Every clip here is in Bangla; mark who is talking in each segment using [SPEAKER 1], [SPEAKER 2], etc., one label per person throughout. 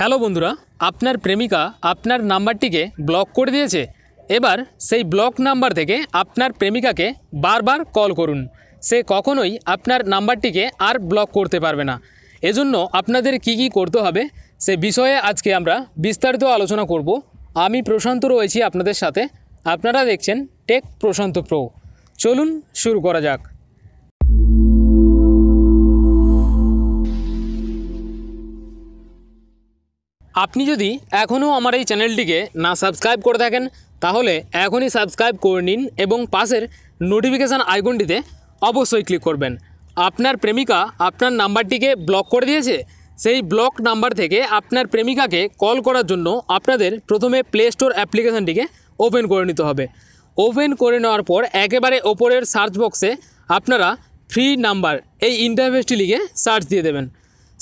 [SPEAKER 1] হ্যালো বন্ধুরা আপনার প্রেমিকা আপনার নাম্বারটিকে ব্লক করে দিয়েছে এবার সেই ব্লক নাম্বার থেকে আপনার প্রেমিকাকে বারবার কল করুন সে কখনোই আপনার নাম্বারটিকে আর ব্লক করতে পারবে না এজন্য আপনাদের কি কি করতে হবে সে বিষয়ে আজকে আমরা বিস্তারিত আলোচনা করব আমি প্রশান্ত রয়েছি আপনাদের সাথে আপনারা দেখছেন টেক প্রশান্ত প্রো চলুন শুরু করা যাক আপনি যদি এখনও আমার এই চ্যানেলটিকে না সাবস্ক্রাইব করে থাকেন তাহলে এখনই সাবস্ক্রাইব করে নিন এবং পাশের নোটিফিকেশান আইকনটিতে অবশ্যই ক্লিক করবেন আপনার প্রেমিকা আপনার নাম্বারটিকে ব্লক করে দিয়েছে সেই ব্লক নাম্বার থেকে আপনার প্রেমিকাকে কল করার জন্য আপনাদের প্রথমে প্লে স্টোর অ্যাপ্লিকেশানটিকে ওপেন করে নিতে হবে ওপেন করে নেওয়ার পর একেবারে ওপরের সার্চ বক্সে আপনারা ফ্রি নাম্বার এই ইন্টারভেসটি লিখে সার্চ দিয়ে দেবেন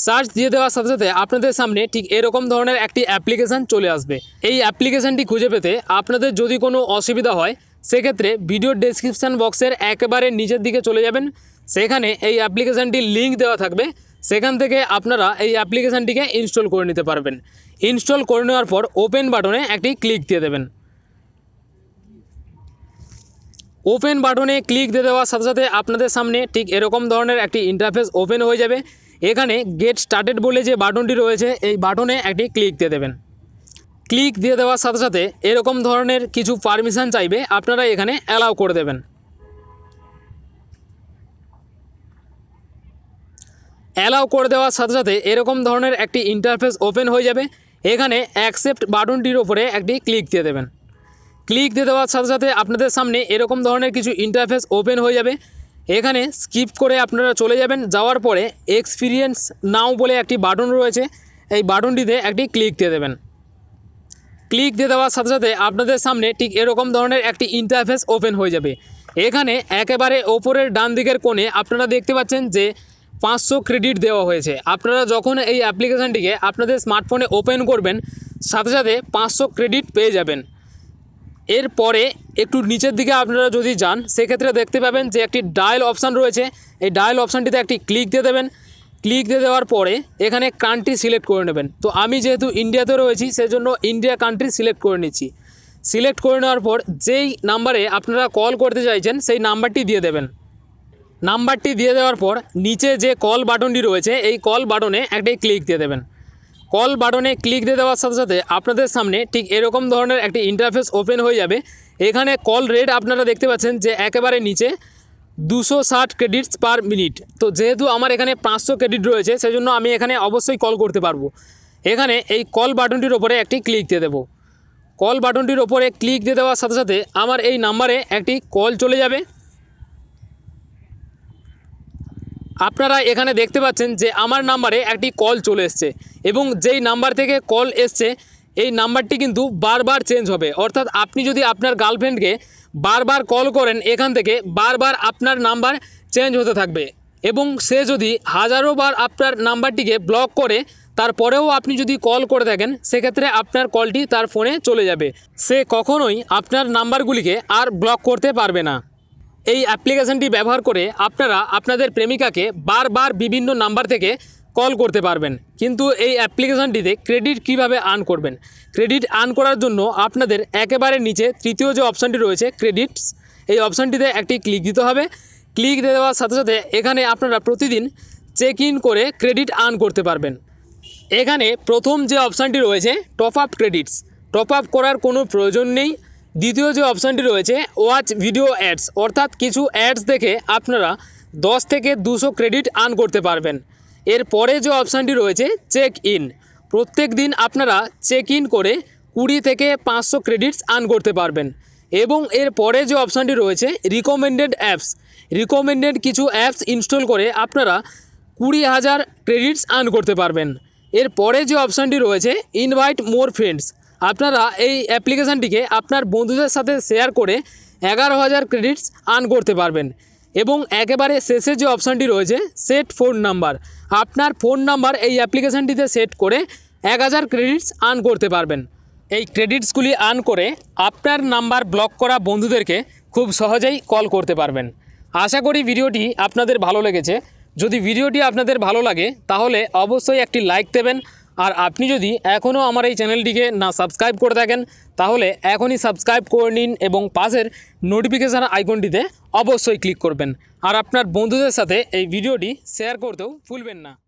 [SPEAKER 1] সার্চ দিয়ে দেওয়ার সাথে সাথে আপনাদের সামনে ঠিক এরকম ধরনের একটি অ্যাপ্লিকেশান চলে আসবে এই অ্যাপ্লিকেশানটি খুঁজে পেতে আপনাদের যদি কোনো অসুবিধা হয় সেক্ষেত্রে ভিডিও ডিসক্রিপশান বক্সের একেবারে নিচের দিকে চলে যাবেন সেখানে এই অ্যাপ্লিকেশানটির লিঙ্ক দেওয়া থাকবে সেখান থেকে আপনারা এই অ্যাপ্লিকেশানটিকে ইনস্টল করে নিতে পারবেন ইনস্টল করে নেওয়ার পর ওপেন বাটনে একটি ক্লিক দিয়ে দেবেন ওপেন বাটনে ক্লিক দিয়ে দেওয়ার সাথে সাথে আপনাদের সামনে ঠিক এরকম ধরনের একটি ইন্টারফেস ওপেন হয়ে যাবে এখানে গেট স্টার্টেড বলে যে বাটনটি রয়েছে এই বাটনে একটি ক্লিক দিয়ে দেবেন ক্লিক দিয়ে দেওয়ার সাথে সাথে এরকম ধরনের কিছু পারমিশান চাইবে আপনারা এখানে অ্যালাউ করে দেবেন অ্যালাউ করে দেওয়ার সাথে সাথে এরকম ধরনের একটি ইন্টারফেস ওপেন হয়ে যাবে এখানে অ্যাকসেপ্ট বাটনটির ওপরে একটি ক্লিক দিয়ে দেবেন ক্লিক দিয়ে দেওয়ার সাথে সাথে আপনাদের সামনে এরকম ধরনের কিছু ইন্টারফেস ওপেন হয়ে যাবে এখানে স্কিপ করে আপনারা চলে যাবেন যাওয়ার পরে এক্সপিরিয়েন্স নাও বলে একটি বাটন রয়েছে এই বাটনটিতে একটি ক্লিক দিয়ে দেবেন ক্লিক দিয়ে দেওয়ার সাথে সাথে আপনাদের সামনে ঠিক এরকম ধরনের একটি ইন্টারফেস ওপেন হয়ে যাবে এখানে একেবারে ওপরের ডান দিকের কোণে আপনারা দেখতে পাচ্ছেন যে পাঁচশো ক্রেডিট দেওয়া হয়েছে আপনারা যখন এই অ্যাপ্লিকেশানটিকে আপনাদের স্মার্টফোনে ওপেন করবেন সাথে সাথে পাঁচশো ক্রেডিট পেয়ে যাবেন এরপরে একটু নিচের দিকে আপনারা যদি যান সেক্ষেত্রে দেখতে পাবেন যে একটি ডায়াল অপশান রয়েছে এই ডায়াল অপশানটিতে একটি ক্লিক দিয়ে দেবেন ক্লিক দিয়ে দেওয়ার পরে এখানে কান্ট্রি সিলেক্ট করে নেবেন তো আমি যেহেতু ইন্ডিয়াতে রয়েছি সেজন্য ইন্ডিয়া কান্ট্রি সিলেক্ট করে নিচ্ছি সিলেক্ট করে নেওয়ার পর যেই নাম্বারে আপনারা কল করতে চাইছেন সেই নাম্বারটি দিয়ে দেবেন নাম্বারটি দিয়ে দেওয়ার পর নিচে যে কল বাটনটি রয়েছে এই কল বাটনে একটাই ক্লিক দিয়ে দেবেন কল বাটনে ক্লিক দিয়ে দেওয়ার সাথে সাথে আপনাদের সামনে ঠিক এরকম ধরনের একটি ইন্টারফেস ওপেন হয়ে যাবে এখানে কল রেট আপনারা দেখতে পাচ্ছেন যে একেবারে নিচে দুশো ষাট ক্রেডিটস পার মিনিট তো যেহেতু আমার এখানে পাঁচশো ক্রেডিট রয়েছে সেজন্য আমি এখানে অবশ্যই কল করতে পারবো এখানে এই কল বাটনটির ওপরে একটি ক্লিক দিয়ে দেবো কল বাটনটির ওপরে ক্লিক দিয়ে দেওয়ার সাথে সাথে আমার এই নাম্বারে একটি কল চলে যাবে আপনারা এখানে দেখতে পাচ্ছেন যে আমার নাম্বারে একটি কল চলে এসছে এবং যেই নাম্বার থেকে কল এসছে এই নাম্বারটি কিন্তু বারবার চেঞ্জ হবে অর্থাৎ আপনি যদি আপনার গার্লফ্রেন্ডকে বারবার কল করেন এখান থেকে বারবার আপনার নাম্বার চেঞ্জ হতে থাকবে এবং সে যদি হাজারো বার আপনার নাম্বারটিকে ব্লক করে তারপরেও আপনি যদি কল করে থাকেন সেক্ষেত্রে আপনার কলটি তার ফোনে চলে যাবে সে কখনোই আপনার নাম্বারগুলিকে আর ব্লক করতে পারবে না এই অ্যাপ্লিকেশানটি ব্যবহার করে আপনারা আপনাদের প্রেমিকাকে বারবার বিভিন্ন নাম্বার থেকে কল করতে পারবেন কিন্তু এই অ্যাপ্লিকেশানটিতে ক্রেডিট কিভাবে আর্ন করবেন ক্রেডিট আর্ন করার জন্য আপনাদের একেবারে নিচে তৃতীয় যে অপশানটি রয়েছে ক্রেডিটস এই অপশানটিতে একটি ক্লিক দিতে হবে ক্লিক দেওয়ার সাথে সাথে এখানে আপনারা প্রতিদিন চেক ইন করে ক্রেডিট আর্ন করতে পারবেন এখানে প্রথম যে অপশানটি রয়েছে top up credits top up করার কোনো প্রয়োজন নেই দ্বিতীয় যে অপশানটি রয়েছে ওয়াচ ভিডিও অ্যাডস অর্থাৎ কিছু অ্যাডস দেখে আপনারা দশ থেকে দুশো ক্রেডিট আর্ন করতে পারবেন এর পরে যে অপশানটি রয়েছে চেক ইন প্রত্যেক দিন আপনারা চেক ইন করে কুড়ি থেকে পাঁচশো ক্রেডিটস আর্ন করতে পারবেন এবং এর পরে যে অপশানটি রয়েছে রিকমেন্ডেড অ্যাপস রিকমেন্ডেড কিছু অ্যাপস ইনস্টল করে আপনারা কুড়ি হাজার ক্রেডিটস আর্ন করতে পারবেন এর পরে যে অপশানটি রয়েছে ইনভাইট মোর ফ্রেন্ডস আপনারা এই অ্যাপ্লিকেশানটিকে আপনার বন্ধুদের সাথে শেয়ার করে এগারো হাজার ক্রেডিটস আর্ন করতে পারবেন এবং একেবারে শেষে যে অপশানটি রয়েছে সেট ফোন নাম্বার আপনার ফোন নাম্বার এই অ্যাপ্লিকেশানটিতে সেট করে এক হাজার ক্রেডিটস আর্ন করতে পারবেন এই ক্রেডিটসগুলি আর্ন করে আপনার নাম্বার ব্লক করা বন্ধুদেরকে খুব সহজেই কল করতে পারবেন আশা করি ভিডিওটি আপনাদের ভালো লেগেছে যদি ভিডিওটি আপনাদের ভালো লাগে তাহলে অবশ্যই একটি লাইক দেবেন আর আপনি যদি এখনও আমার এই চ্যানেলটিকে না সাবস্ক্রাইব করে থাকেন তাহলে এখনই সাবস্ক্রাইব করে নিন এবং পাশের নোটিফিকেশান আইকনটিতে অবশ্যই ক্লিক করবেন আর আপনার বন্ধুদের সাথে এই ভিডিওটি শেয়ার করতেও ভুলবেন না